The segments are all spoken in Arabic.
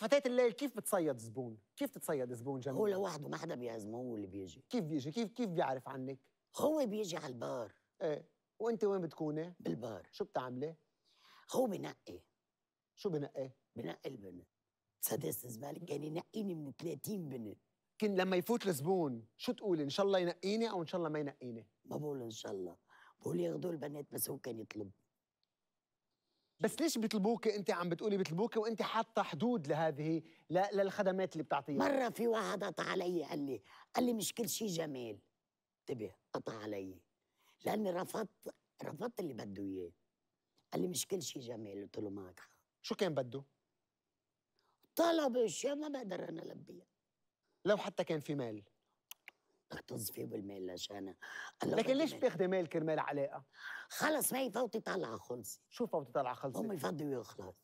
فتاه الليل كيف بتصيد زبون؟ كيف بتصيد زبون جميل؟ هو لوحده ما حدا بيعزمه هو اللي بيجي كيف بيجي؟ كيف كيف بيعرف عنك؟ هو بيجي على البار ايه وانت وين بتكوني؟ بالبار شو بتعملي؟ هو بنقي شو بنقي؟ بنقي البنت سداس زمالك كان يعني ينقيني من 30 بنت كن لما يفوت الزبون شو تقولي ان شاء الله ينقيني او ان شاء الله ما ينقيني؟ ما بقول ان شاء الله بقول ياخذوا البنات بس هو كان يطلب بس ليش بيطلبوك انت عم بتقولي بيطلبوك وانت حاطه حدود لهذه للخدمات اللي بتعطيها مره في واحد قطع علي قال لي قال لي مش كل شيء جمال انتبه قطع علي لاني رفضت رفضت اللي بده اياه قال لي مش كل شيء جمال قلت له معك حق شو كان بده؟ طلب اشياء ما بقدر انا البيها لو حتى كان في مال احتفظ بالمال عشان لكن ليش مال كرمال علاقه؟ خلص ما فوتي طالعه خلصي شو فوتي طالعه خلصي؟ هم الفضي ويخلص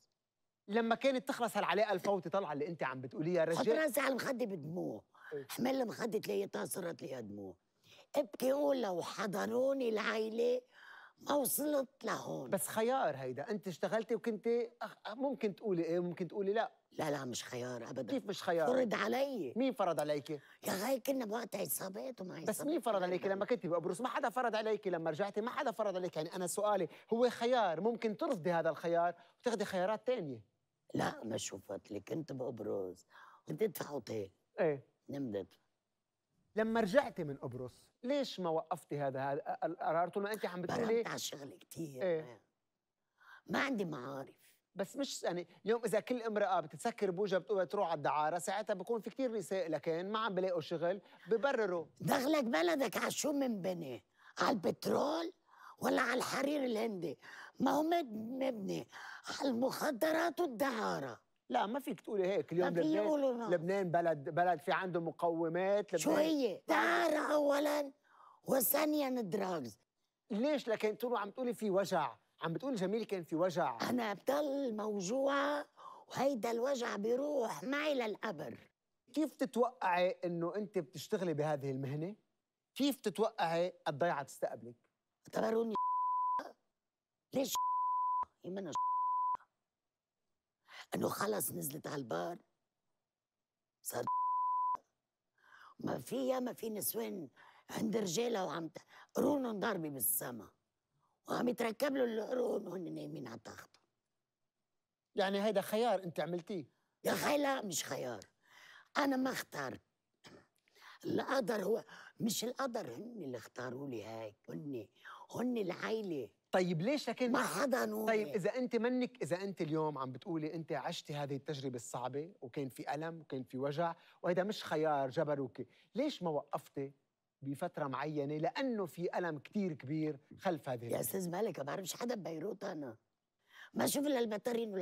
لما كانت تخلص هالعلاقه الفوتي طالعه اللي انت عم بتقوليها رجع حط راسي على المخده بدموع إيه. حمل المخده تلاقيها صارت ليها دموع ابكي قول لو حضروني العيله ما وصلت لهون بس خيار هيدا انت اشتغلتي وكنت ممكن تقولي ايه وممكن تقولي لا لا لا مش خيار ابدا كيف مش خيار فرض علي مين فرض عليك يا غاي كنا بوقت عصابات وما عصابات بس مين فرض عليك لما كنت بقبرص ما حدا فرض عليك لما رجعتي ما حدا فرض عليك يعني انا سؤالي هو خيار ممكن ترفضي هذا الخيار وتاخذي خيارات ثانيه لا ما شوفت لي كنت بقبرص بدي ادفع اوتيل ايه نمت لما رجعتي من قبرص ليش ما وقفتي هذا هذا القرار طول ما انت عم بتقولي على شغل كثير إيه؟ آه. ما عندي معارف بس مش يعني اليوم اذا كل امراه بتتسكر بوجها بتقول تروح على الدعاره ساعتها بكون في كثير نساء لكن ما عم بلاقوا شغل ببرروا دخلك بلدك على شو منبني؟ على البترول ولا على الحرير الهندي؟ ما هو مبني على المخدرات والدعاره لا ما فيك تقولي هيك اليوم لبنان لبنان بلد بلد في عنده مقومات لبنان شو هي؟ تعارة أولا وثانيا دراجز ليش لكن طول عم تقولي في وجع عم بتقولي جميل كان في وجع أنا بضل موجوعة وهيدا الوجع بيروح معي للقبر كيف تتوقعي انه انت بتشتغلي بهذه المهنه كيف تتوقعي الضيعه تستقبلك اعتبروني ليش يمنا انه خلص نزلت على البار صار ما في يا ما في نسوان عند رجالها وعم قرونهم ضاربه بالسما وعم يتركب له القرون وهن نايمين على التخت يعني هيدا خيار انت عملتيه يا خي لا مش خيار انا ما اخترت القدر هو مش القدر هن اللي اختاروا لي هيك هن هن العيله طيب ليش لكن ما حدا طيب اذا انت منك اذا انت اليوم عم بتقولي انت عشتي هذه التجربه الصعبه وكان في الم وكان في وجع وهذا مش خيار جبروك ليش ما وقفتي بفترة معينة لأنه في ألم كتير كبير خلف هذه يا أستاذ مالك ما بعرفش حدا ببيروت أنا ما شوف إلا البطارين